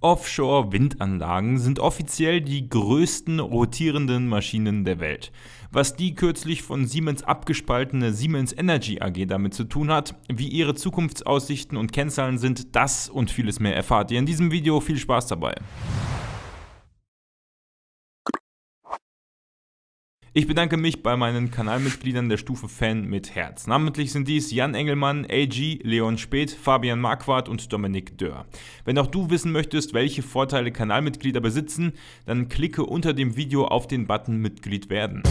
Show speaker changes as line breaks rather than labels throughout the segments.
Offshore-Windanlagen sind offiziell die größten rotierenden Maschinen der Welt. Was die kürzlich von Siemens abgespaltene Siemens Energy AG damit zu tun hat, wie ihre Zukunftsaussichten und Kennzahlen sind, das und vieles mehr erfahrt ihr in diesem Video. Viel Spaß dabei! Ich bedanke mich bei meinen Kanalmitgliedern der Stufe Fan mit Herz. Namentlich sind dies Jan Engelmann, AG, Leon Speth, Fabian Marquardt und Dominik Dörr. Wenn auch du wissen möchtest, welche Vorteile Kanalmitglieder besitzen, dann klicke unter dem Video auf den Button Mitglied werden.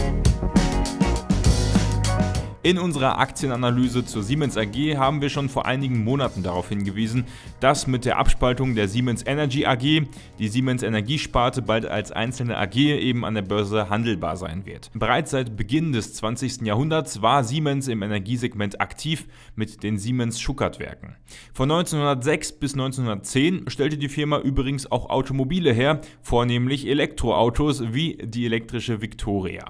In unserer Aktienanalyse zur Siemens AG haben wir schon vor einigen Monaten darauf hingewiesen, dass mit der Abspaltung der Siemens Energy AG die Siemens Energiesparte bald als einzelne AG eben an der Börse handelbar sein wird. Bereits seit Beginn des 20. Jahrhunderts war Siemens im Energiesegment aktiv mit den Siemens Schuckertwerken. Von 1906 bis 1910 stellte die Firma übrigens auch Automobile her, vornehmlich Elektroautos wie die elektrische Victoria.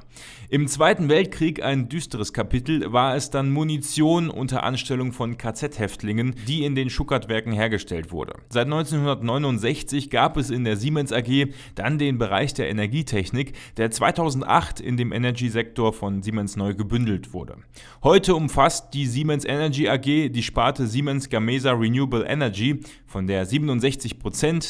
Im Zweiten Weltkrieg ein düsteres Kapitel war es dann Munition unter Anstellung von KZ-Häftlingen, die in den Schuckertwerken hergestellt wurde. Seit 1969 gab es in der Siemens AG dann den Bereich der Energietechnik, der 2008 in dem Energy-Sektor von Siemens neu gebündelt wurde. Heute umfasst die Siemens Energy AG die Sparte Siemens Gamesa Renewable Energy, von der 67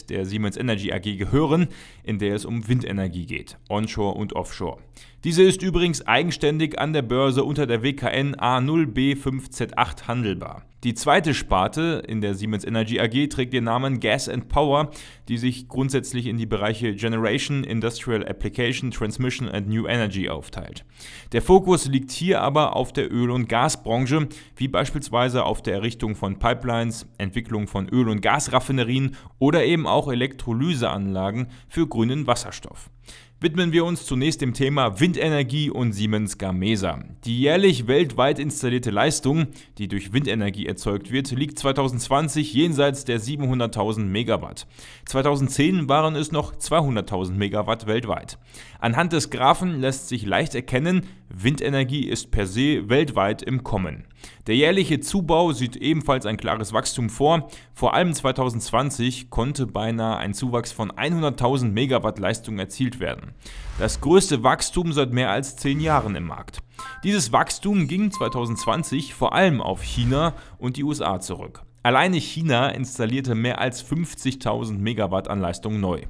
der Siemens Energy AG gehören, in der es um Windenergie geht, onshore und offshore. Diese ist übrigens eigenständig an der Börse unter der WKN A0B5Z8 handelbar. Die zweite Sparte in der Siemens Energy AG trägt den Namen Gas and Power, die sich grundsätzlich in die Bereiche Generation, Industrial Application, Transmission and New Energy aufteilt. Der Fokus liegt hier aber auf der Öl- und Gasbranche, wie beispielsweise auf der Errichtung von Pipelines, Entwicklung von Öl- und Gasraffinerien oder eben auch Elektrolyseanlagen für grünen Wasserstoff widmen wir uns zunächst dem Thema Windenergie und Siemens Gamesa. Die jährlich weltweit installierte Leistung, die durch Windenergie erzeugt wird, liegt 2020 jenseits der 700.000 Megawatt. 2010 waren es noch 200.000 Megawatt weltweit. Anhand des Graphen lässt sich leicht erkennen, Windenergie ist per se weltweit im Kommen. Der jährliche Zubau sieht ebenfalls ein klares Wachstum vor. Vor allem 2020 konnte beinahe ein Zuwachs von 100.000 Megawatt Leistung erzielt werden. Das größte Wachstum seit mehr als 10 Jahren im Markt. Dieses Wachstum ging 2020 vor allem auf China und die USA zurück. Alleine China installierte mehr als 50.000 Megawatt an Leistung neu.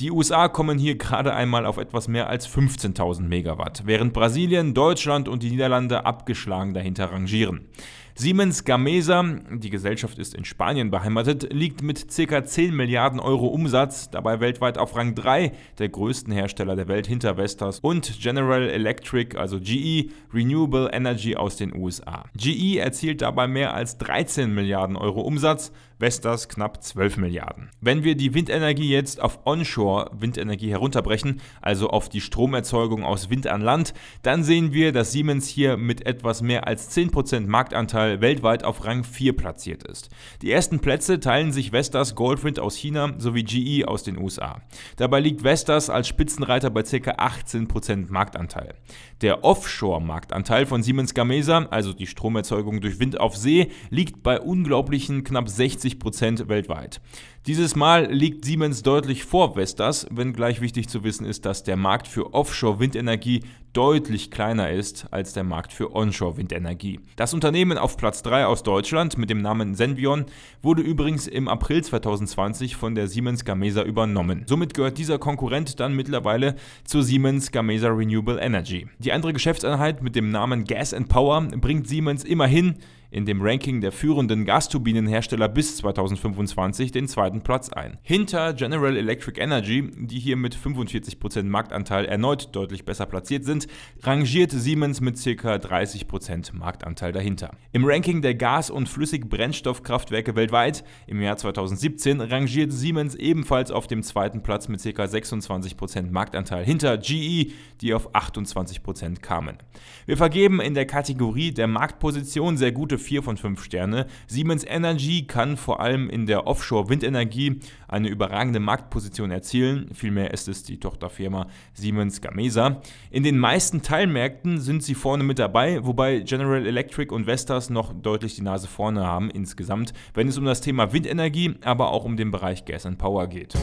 Die USA kommen hier gerade einmal auf etwas mehr als 15.000 Megawatt, während Brasilien, Deutschland und die Niederlande abgeschlagen dahinter rangieren. Siemens Gamesa, die Gesellschaft ist in Spanien beheimatet, liegt mit ca. 10 Milliarden Euro Umsatz, dabei weltweit auf Rang 3 der größten Hersteller der Welt hinter Vestas und General Electric, also GE, Renewable Energy aus den USA. GE erzielt dabei mehr als 13 Milliarden Euro Umsatz, Vestas knapp 12 Milliarden. Wenn wir die Windenergie jetzt auf Onshore-Windenergie herunterbrechen, also auf die Stromerzeugung aus Wind an Land, dann sehen wir, dass Siemens hier mit etwas mehr als 10% Marktanteil weltweit auf Rang 4 platziert ist. Die ersten Plätze teilen sich Vestas, Goldwind aus China sowie GE aus den USA. Dabei liegt Vestas als Spitzenreiter bei ca. 18% Marktanteil. Der Offshore-Marktanteil von Siemens Gamesa, also die Stromerzeugung durch Wind auf See, liegt bei unglaublichen knapp 60 50 Prozent weltweit. Dieses Mal liegt Siemens deutlich vor Vestas, wenngleich wichtig zu wissen ist, dass der Markt für Offshore-Windenergie deutlich kleiner ist als der Markt für Onshore-Windenergie. Das Unternehmen auf Platz 3 aus Deutschland mit dem Namen Senvion wurde übrigens im April 2020 von der Siemens Gamesa übernommen. Somit gehört dieser Konkurrent dann mittlerweile zur Siemens Gamesa Renewable Energy. Die andere Geschäftseinheit mit dem Namen Gas and Power bringt Siemens immerhin in dem Ranking der führenden Gasturbinenhersteller bis 2025 den zweiten Platz ein. Hinter General Electric Energy, die hier mit 45% Marktanteil erneut deutlich besser platziert sind, sind, rangiert Siemens mit ca. 30% Marktanteil dahinter. Im Ranking der Gas- und Flüssigbrennstoffkraftwerke weltweit im Jahr 2017 rangiert Siemens ebenfalls auf dem zweiten Platz mit ca. 26% Marktanteil hinter GE, die auf 28% kamen. Wir vergeben in der Kategorie der Marktposition sehr gute 4 von 5 Sterne. Siemens Energy kann vor allem in der Offshore-Windenergie eine überragende Marktposition erzielen, vielmehr ist es die Tochterfirma Siemens Gamesa. In den meisten Teilmärkten sind sie vorne mit dabei, wobei General Electric und Vestas noch deutlich die Nase vorne haben insgesamt, wenn es um das Thema Windenergie, aber auch um den Bereich Gas and Power geht.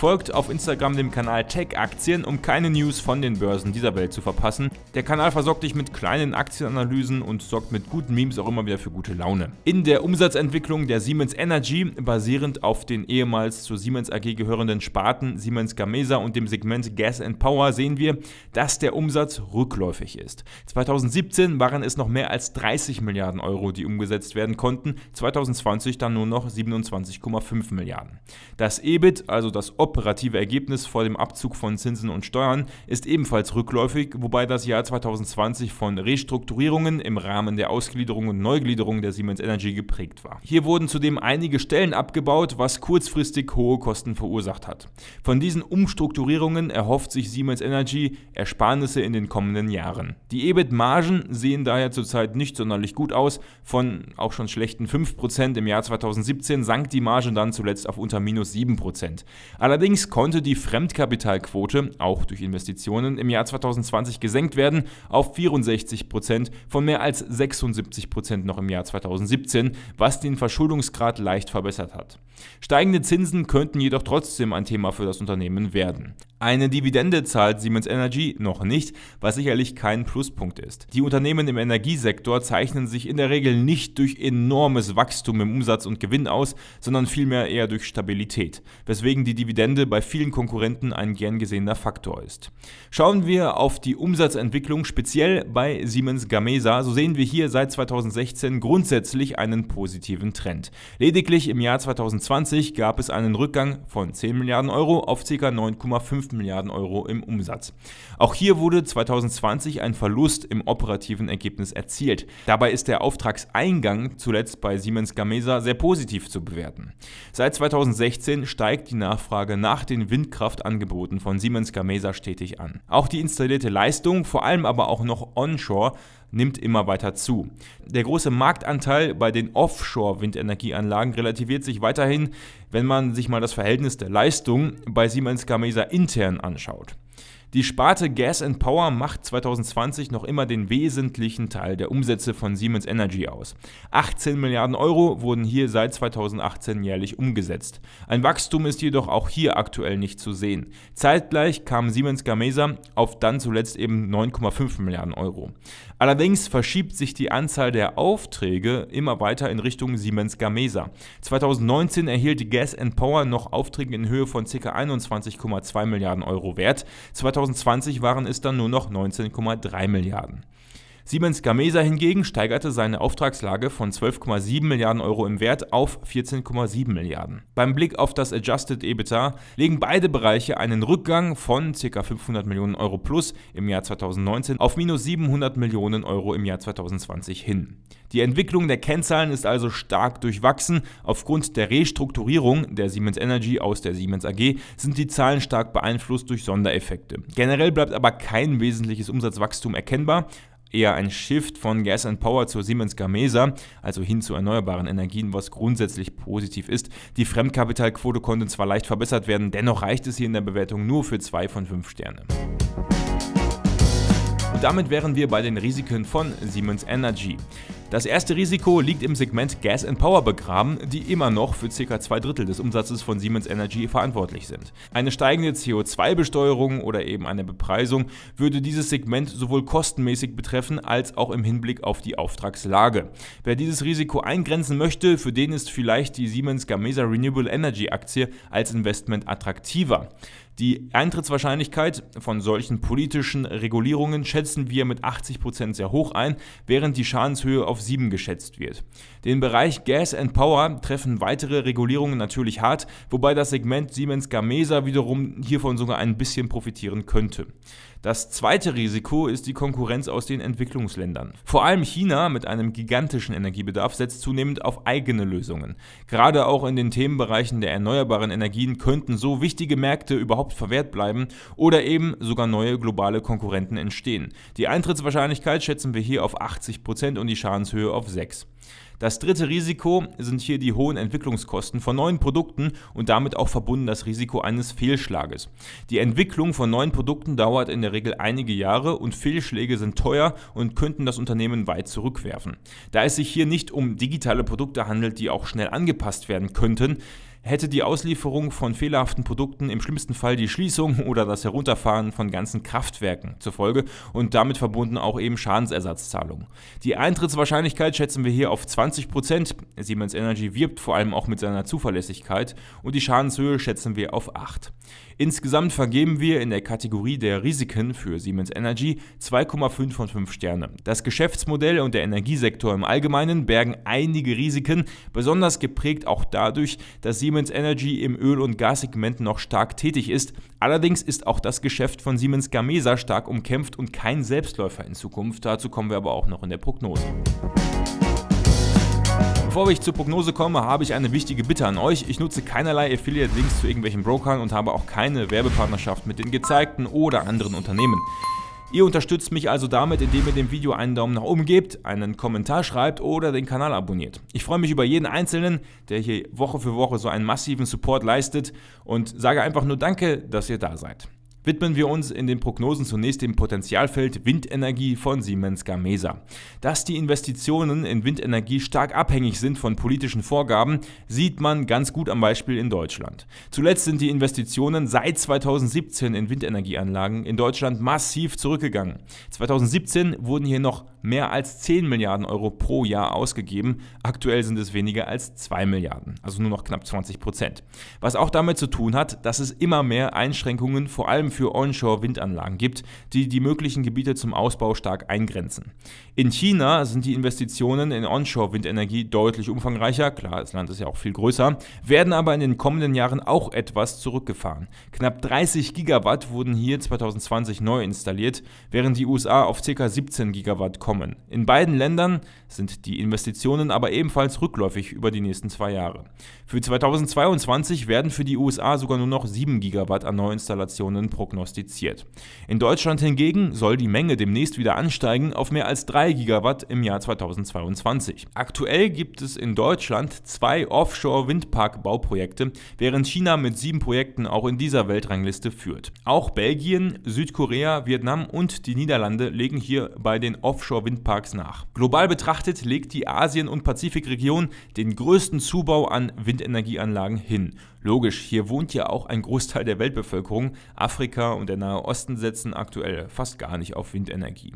Folgt auf Instagram dem Kanal Tech Aktien, um keine News von den Börsen dieser Welt zu verpassen. Der Kanal versorgt dich mit kleinen Aktienanalysen und sorgt mit guten Memes auch immer wieder für gute Laune. In der Umsatzentwicklung der Siemens Energy, basierend auf den ehemals zur Siemens AG gehörenden Sparten Siemens Gamesa und dem Segment Gas and Power, sehen wir, dass der Umsatz rückläufig ist. 2017 waren es noch mehr als 30 Milliarden Euro, die umgesetzt werden konnten, 2020 dann nur noch 27,5 Milliarden. Das EBIT, also das Operating operative Ergebnis vor dem Abzug von Zinsen und Steuern ist ebenfalls rückläufig, wobei das Jahr 2020 von Restrukturierungen im Rahmen der Ausgliederung und Neugliederung der Siemens Energy geprägt war. Hier wurden zudem einige Stellen abgebaut, was kurzfristig hohe Kosten verursacht hat. Von diesen Umstrukturierungen erhofft sich Siemens Energy Ersparnisse in den kommenden Jahren. Die EBIT-Margen sehen daher zurzeit nicht sonderlich gut aus. Von auch schon schlechten 5% im Jahr 2017 sank die Marge dann zuletzt auf unter minus 7%. Allerdings Allerdings konnte die Fremdkapitalquote auch durch Investitionen im Jahr 2020 gesenkt werden auf 64 von mehr als 76 noch im Jahr 2017, was den Verschuldungsgrad leicht verbessert hat. Steigende Zinsen könnten jedoch trotzdem ein Thema für das Unternehmen werden. Eine Dividende zahlt Siemens Energy noch nicht, was sicherlich kein Pluspunkt ist. Die Unternehmen im Energiesektor zeichnen sich in der Regel nicht durch enormes Wachstum im Umsatz und Gewinn aus, sondern vielmehr eher durch Stabilität, weswegen die Dividende bei vielen Konkurrenten ein gern gesehener Faktor ist. Schauen wir auf die Umsatzentwicklung speziell bei Siemens Gamesa, so sehen wir hier seit 2016 grundsätzlich einen positiven Trend. Lediglich im Jahr 2020 gab es einen Rückgang von 10 Milliarden Euro auf ca. 9,5 Milliarden Euro im Umsatz. Auch hier wurde 2020 ein Verlust im operativen Ergebnis erzielt. Dabei ist der Auftragseingang zuletzt bei Siemens Gamesa sehr positiv zu bewerten. Seit 2016 steigt die Nachfrage nach den Windkraftangeboten von Siemens Gamesa stetig an. Auch die installierte Leistung, vor allem aber auch noch onshore, nimmt immer weiter zu. Der große Marktanteil bei den Offshore-Windenergieanlagen relativiert sich weiterhin, wenn man sich mal das Verhältnis der Leistung bei Siemens Gamesa intern anschaut. Die Sparte Gas and Power macht 2020 noch immer den wesentlichen Teil der Umsätze von Siemens Energy aus. 18 Milliarden Euro wurden hier seit 2018 jährlich umgesetzt. Ein Wachstum ist jedoch auch hier aktuell nicht zu sehen. Zeitgleich kam Siemens Gamesa auf dann zuletzt eben 9,5 Milliarden Euro. Allerdings verschiebt sich die Anzahl der Aufträge immer weiter in Richtung Siemens Gamesa. 2019 erhielt Gas Power noch Aufträge in Höhe von ca. 21,2 Milliarden Euro wert. 2020 waren es dann nur noch 19,3 Milliarden. Siemens Gamesa hingegen steigerte seine Auftragslage von 12,7 Milliarden Euro im Wert auf 14,7 Milliarden. Beim Blick auf das Adjusted EBITDA legen beide Bereiche einen Rückgang von ca. 500 Millionen Euro plus im Jahr 2019 auf minus 700 Millionen Euro im Jahr 2020 hin. Die Entwicklung der Kennzahlen ist also stark durchwachsen. Aufgrund der Restrukturierung der Siemens Energy aus der Siemens AG sind die Zahlen stark beeinflusst durch Sondereffekte. Generell bleibt aber kein wesentliches Umsatzwachstum erkennbar, eher ein Shift von Gas and Power zur Siemens Gamesa, also hin zu erneuerbaren Energien, was grundsätzlich positiv ist. Die Fremdkapitalquote konnte zwar leicht verbessert werden, dennoch reicht es hier in der Bewertung nur für zwei von fünf Sterne. Und damit wären wir bei den Risiken von Siemens Energy. Das erste Risiko liegt im Segment Gas and Power begraben, die immer noch für ca. zwei Drittel des Umsatzes von Siemens Energy verantwortlich sind. Eine steigende CO2-Besteuerung oder eben eine Bepreisung würde dieses Segment sowohl kostenmäßig betreffen als auch im Hinblick auf die Auftragslage. Wer dieses Risiko eingrenzen möchte, für den ist vielleicht die Siemens Gamesa Renewable Energy Aktie als Investment attraktiver. Die Eintrittswahrscheinlichkeit von solchen politischen Regulierungen schätzen wir mit 80% sehr hoch ein, während die Schadenshöhe auf 7 geschätzt wird. Den Bereich Gas and Power treffen weitere Regulierungen natürlich hart, wobei das Segment Siemens Gamesa wiederum hiervon sogar ein bisschen profitieren könnte. Das zweite Risiko ist die Konkurrenz aus den Entwicklungsländern. Vor allem China mit einem gigantischen Energiebedarf setzt zunehmend auf eigene Lösungen. Gerade auch in den Themenbereichen der erneuerbaren Energien könnten so wichtige Märkte überhaupt verwehrt bleiben oder eben sogar neue globale Konkurrenten entstehen. Die Eintrittswahrscheinlichkeit schätzen wir hier auf 80% Prozent und die Schadenshöhe auf 6. Das dritte Risiko sind hier die hohen Entwicklungskosten von neuen Produkten und damit auch verbunden das Risiko eines Fehlschlages. Die Entwicklung von neuen Produkten dauert in der Regel einige Jahre und Fehlschläge sind teuer und könnten das Unternehmen weit zurückwerfen. Da es sich hier nicht um digitale Produkte handelt, die auch schnell angepasst werden könnten, hätte die Auslieferung von fehlerhaften Produkten im schlimmsten Fall die Schließung oder das Herunterfahren von ganzen Kraftwerken zur Folge und damit verbunden auch eben Schadensersatzzahlungen. Die Eintrittswahrscheinlichkeit schätzen wir hier auf 20%. Siemens Energy wirbt vor allem auch mit seiner Zuverlässigkeit und die Schadenshöhe schätzen wir auf 8. Insgesamt vergeben wir in der Kategorie der Risiken für Siemens Energy 2,5 von 5 Sterne. Das Geschäftsmodell und der Energiesektor im Allgemeinen bergen einige Risiken, besonders geprägt auch dadurch, dass Siemens Siemens Energy im Öl- und Gassegment noch stark tätig ist. Allerdings ist auch das Geschäft von Siemens Gamesa stark umkämpft und kein Selbstläufer in Zukunft. Dazu kommen wir aber auch noch in der Prognose. Bevor ich zur Prognose komme, habe ich eine wichtige Bitte an euch. Ich nutze keinerlei Affiliate-Links zu irgendwelchen Brokern und habe auch keine Werbepartnerschaft mit den gezeigten oder anderen Unternehmen. Ihr unterstützt mich also damit, indem ihr dem Video einen Daumen nach oben gebt, einen Kommentar schreibt oder den Kanal abonniert. Ich freue mich über jeden Einzelnen, der hier Woche für Woche so einen massiven Support leistet und sage einfach nur Danke, dass ihr da seid widmen wir uns in den Prognosen zunächst dem Potenzialfeld Windenergie von Siemens Gamesa. Dass die Investitionen in Windenergie stark abhängig sind von politischen Vorgaben, sieht man ganz gut am Beispiel in Deutschland. Zuletzt sind die Investitionen seit 2017 in Windenergieanlagen in Deutschland massiv zurückgegangen. 2017 wurden hier noch mehr als 10 Milliarden Euro pro Jahr ausgegeben, aktuell sind es weniger als 2 Milliarden, also nur noch knapp 20 Prozent. Was auch damit zu tun hat, dass es immer mehr Einschränkungen vor allem für Onshore-Windanlagen gibt, die die möglichen Gebiete zum Ausbau stark eingrenzen. In China sind die Investitionen in Onshore-Windenergie deutlich umfangreicher, klar, das Land ist ja auch viel größer, werden aber in den kommenden Jahren auch etwas zurückgefahren. Knapp 30 Gigawatt wurden hier 2020 neu installiert, während die USA auf ca. 17 Gigawatt kommen. In beiden Ländern sind die Investitionen aber ebenfalls rückläufig über die nächsten zwei Jahre. Für 2022 werden für die USA sogar nur noch 7 Gigawatt an Neuinstallationen pro prognostiziert. In Deutschland hingegen soll die Menge demnächst wieder ansteigen auf mehr als 3 Gigawatt im Jahr 2022. Aktuell gibt es in Deutschland zwei Offshore-Windpark-Bauprojekte, während China mit sieben Projekten auch in dieser Weltrangliste führt. Auch Belgien, Südkorea, Vietnam und die Niederlande legen hier bei den Offshore-Windparks nach. Global betrachtet legt die Asien- und Pazifikregion den größten Zubau an Windenergieanlagen hin. Logisch, hier wohnt ja auch ein Großteil der Weltbevölkerung. Afrika und der Nahe Osten setzen aktuell fast gar nicht auf Windenergie.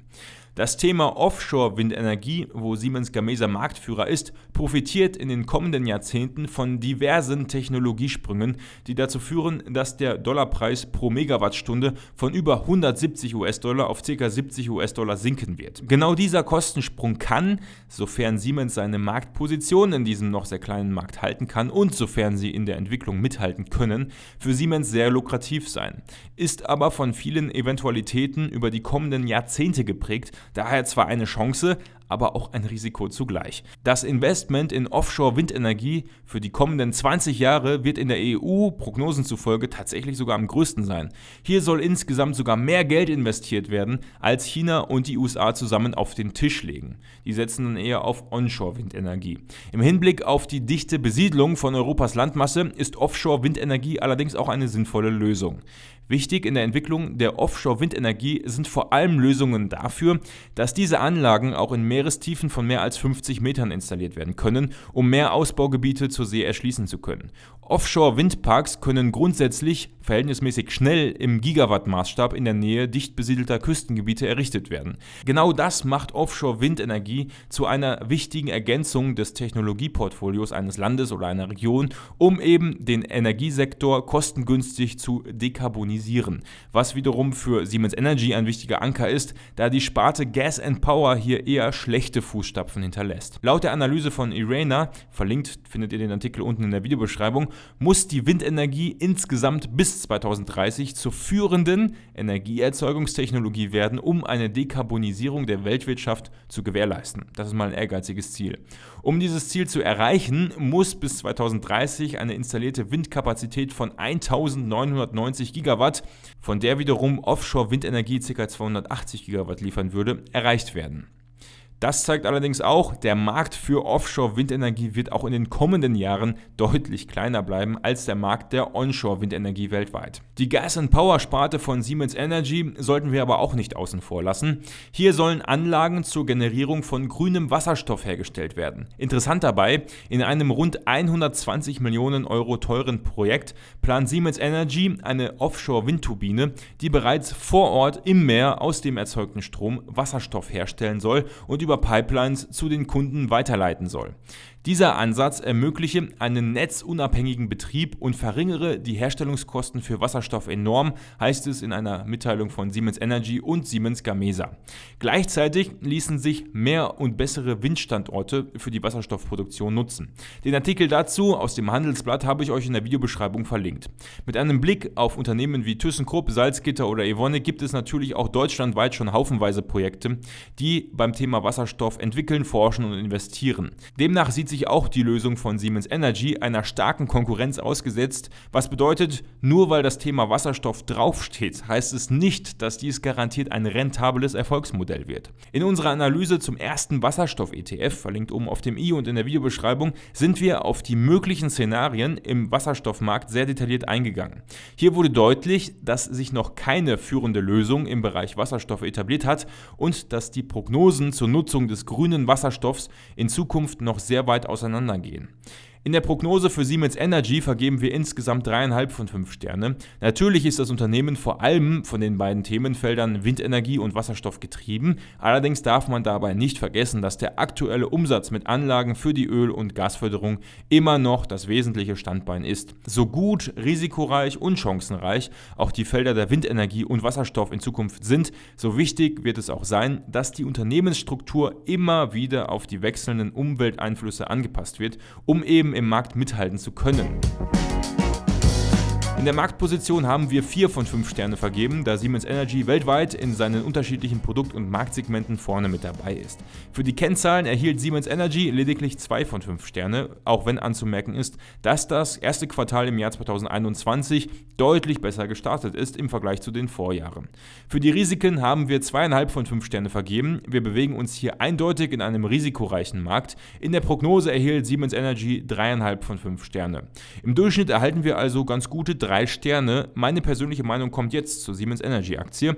Das Thema Offshore-Windenergie, wo Siemens Gamesa Marktführer ist, profitiert in den kommenden Jahrzehnten von diversen Technologiesprüngen, die dazu führen, dass der Dollarpreis pro Megawattstunde von über 170 US-Dollar auf ca. 70 US-Dollar sinken wird. Genau dieser Kostensprung kann, sofern Siemens seine Marktposition in diesem noch sehr kleinen Markt halten kann und sofern sie in der Entwicklung mithalten können, für Siemens sehr lukrativ sein, ist aber von vielen Eventualitäten über die kommenden Jahrzehnte geprägt Daher zwar eine Chance, aber auch ein Risiko zugleich. Das Investment in Offshore-Windenergie für die kommenden 20 Jahre wird in der EU Prognosen zufolge tatsächlich sogar am größten sein. Hier soll insgesamt sogar mehr Geld investiert werden, als China und die USA zusammen auf den Tisch legen. Die setzen dann eher auf Onshore-Windenergie. Im Hinblick auf die dichte Besiedlung von Europas Landmasse ist Offshore-Windenergie allerdings auch eine sinnvolle Lösung. Wichtig in der Entwicklung der Offshore-Windenergie sind vor allem Lösungen dafür, dass diese Anlagen auch in Meerestiefen von mehr als 50 Metern installiert werden können, um mehr Ausbaugebiete zur See erschließen zu können. Offshore-Windparks können grundsätzlich verhältnismäßig schnell im Gigawatt-Maßstab in der Nähe dicht besiedelter Küstengebiete errichtet werden. Genau das macht Offshore-Windenergie zu einer wichtigen Ergänzung des Technologieportfolios eines Landes oder einer Region, um eben den Energiesektor kostengünstig zu dekarbonisieren organisieren. Was wiederum für Siemens Energy ein wichtiger Anker ist, da die Sparte Gas and Power hier eher schlechte Fußstapfen hinterlässt. Laut der Analyse von Irena, verlinkt findet ihr den Artikel unten in der Videobeschreibung, muss die Windenergie insgesamt bis 2030 zur führenden Energieerzeugungstechnologie werden, um eine Dekarbonisierung der Weltwirtschaft zu gewährleisten. Das ist mal ein ehrgeiziges Ziel. Um dieses Ziel zu erreichen, muss bis 2030 eine installierte Windkapazität von 1990 Gigawatt Gigawatt, von der wiederum Offshore-Windenergie ca. 280 Gigawatt liefern würde, erreicht werden. Das zeigt allerdings auch, der Markt für Offshore-Windenergie wird auch in den kommenden Jahren deutlich kleiner bleiben als der Markt der Onshore-Windenergie weltweit. Die Gas- and Power-Sparte von Siemens Energy sollten wir aber auch nicht außen vor lassen. Hier sollen Anlagen zur Generierung von grünem Wasserstoff hergestellt werden. Interessant dabei, in einem rund 120 Millionen Euro teuren Projekt plant Siemens Energy eine Offshore-Windturbine, die bereits vor Ort im Meer aus dem erzeugten Strom Wasserstoff herstellen soll und über über Pipelines zu den Kunden weiterleiten soll. Dieser Ansatz ermögliche einen netzunabhängigen Betrieb und verringere die Herstellungskosten für Wasserstoff enorm, heißt es in einer Mitteilung von Siemens Energy und Siemens Gamesa. Gleichzeitig ließen sich mehr und bessere Windstandorte für die Wasserstoffproduktion nutzen. Den Artikel dazu aus dem Handelsblatt habe ich euch in der Videobeschreibung verlinkt. Mit einem Blick auf Unternehmen wie ThyssenKrupp, Salzgitter oder Evonne gibt es natürlich auch deutschlandweit schon haufenweise Projekte, die beim Thema Wasserstoff entwickeln, forschen und investieren. Demnach sieht sich auch die Lösung von Siemens Energy einer starken Konkurrenz ausgesetzt, was bedeutet, nur weil das Thema Wasserstoff draufsteht, heißt es nicht, dass dies garantiert ein rentables Erfolgsmodell wird. In unserer Analyse zum ersten Wasserstoff-ETF, verlinkt oben auf dem i und in der Videobeschreibung, sind wir auf die möglichen Szenarien im Wasserstoffmarkt sehr detailliert eingegangen. Hier wurde deutlich, dass sich noch keine führende Lösung im Bereich Wasserstoff etabliert hat und dass die Prognosen zur Nutzung des grünen Wasserstoffs in Zukunft noch sehr weit weit auseinandergehen. In der Prognose für Siemens Energy vergeben wir insgesamt dreieinhalb von fünf Sterne. Natürlich ist das Unternehmen vor allem von den beiden Themenfeldern Windenergie und Wasserstoff getrieben. Allerdings darf man dabei nicht vergessen, dass der aktuelle Umsatz mit Anlagen für die Öl- und Gasförderung immer noch das wesentliche Standbein ist. So gut, risikoreich und chancenreich auch die Felder der Windenergie und Wasserstoff in Zukunft sind, so wichtig wird es auch sein, dass die Unternehmensstruktur immer wieder auf die wechselnden Umwelteinflüsse angepasst wird, um eben im Markt mithalten zu können. In der Marktposition haben wir 4 von 5 Sterne vergeben, da Siemens Energy weltweit in seinen unterschiedlichen Produkt- und Marktsegmenten vorne mit dabei ist. Für die Kennzahlen erhielt Siemens Energy lediglich 2 von 5 Sterne, auch wenn anzumerken ist, dass das erste Quartal im Jahr 2021 deutlich besser gestartet ist im Vergleich zu den Vorjahren. Für die Risiken haben wir 2,5 von 5 Sterne vergeben. Wir bewegen uns hier eindeutig in einem risikoreichen Markt. In der Prognose erhielt Siemens Energy 3,5 von 5 Sterne. Im Durchschnitt erhalten wir also ganz gute 3 drei Sterne. Meine persönliche Meinung kommt jetzt zur Siemens Energy Aktie.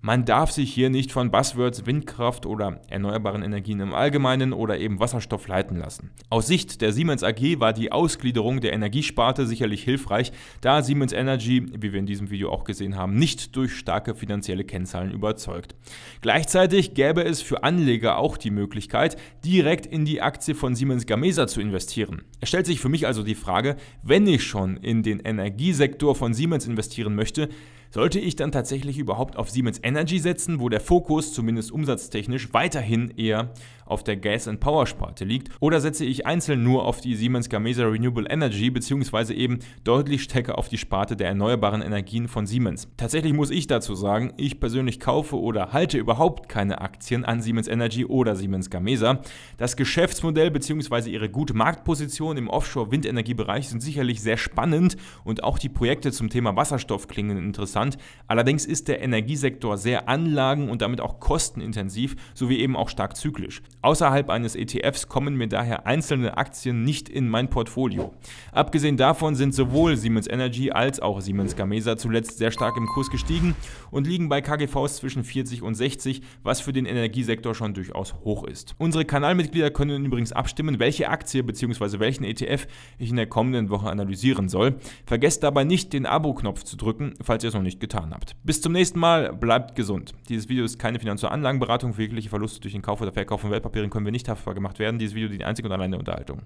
Man darf sich hier nicht von Buzzwords Windkraft oder erneuerbaren Energien im Allgemeinen oder eben Wasserstoff leiten lassen. Aus Sicht der Siemens AG war die Ausgliederung der Energiesparte sicherlich hilfreich, da Siemens Energy, wie wir in diesem Video auch gesehen haben, nicht durch starke finanzielle Kennzahlen überzeugt. Gleichzeitig gäbe es für Anleger auch die Möglichkeit, direkt in die Aktie von Siemens Gamesa zu investieren. Es stellt sich für mich also die Frage, wenn ich schon in den Energiesektor von Siemens investieren möchte, sollte ich dann tatsächlich überhaupt auf Siemens Energy setzen, wo der Fokus zumindest umsatztechnisch weiterhin eher auf der Gas- and Power-Sparte liegt, oder setze ich einzeln nur auf die Siemens Gamesa Renewable Energy beziehungsweise eben deutlich stärker auf die Sparte der erneuerbaren Energien von Siemens. Tatsächlich muss ich dazu sagen, ich persönlich kaufe oder halte überhaupt keine Aktien an Siemens Energy oder Siemens Gamesa. Das Geschäftsmodell beziehungsweise ihre gute Marktposition im Offshore-Windenergiebereich sind sicherlich sehr spannend und auch die Projekte zum Thema Wasserstoff klingen interessant. Allerdings ist der Energiesektor sehr anlagen- und damit auch kostenintensiv sowie eben auch stark zyklisch. Außerhalb eines ETFs kommen mir daher einzelne Aktien nicht in mein Portfolio. Abgesehen davon sind sowohl Siemens Energy als auch Siemens Gamesa zuletzt sehr stark im Kurs gestiegen und liegen bei KGVs zwischen 40 und 60, was für den Energiesektor schon durchaus hoch ist. Unsere Kanalmitglieder können übrigens abstimmen, welche Aktie bzw. welchen ETF ich in der kommenden Woche analysieren soll. Vergesst dabei nicht, den Abo-Knopf zu drücken, falls ihr es noch nicht getan habt. Bis zum nächsten Mal, bleibt gesund. Dieses Video ist keine Finanz- oder Anlagenberatung. Für jegliche Verluste durch den Kauf oder Verkauf von Weltpapier. Wertpapieren können wir nicht haftbar gemacht werden. Dieses Video dient einzig und allein der Unterhaltung.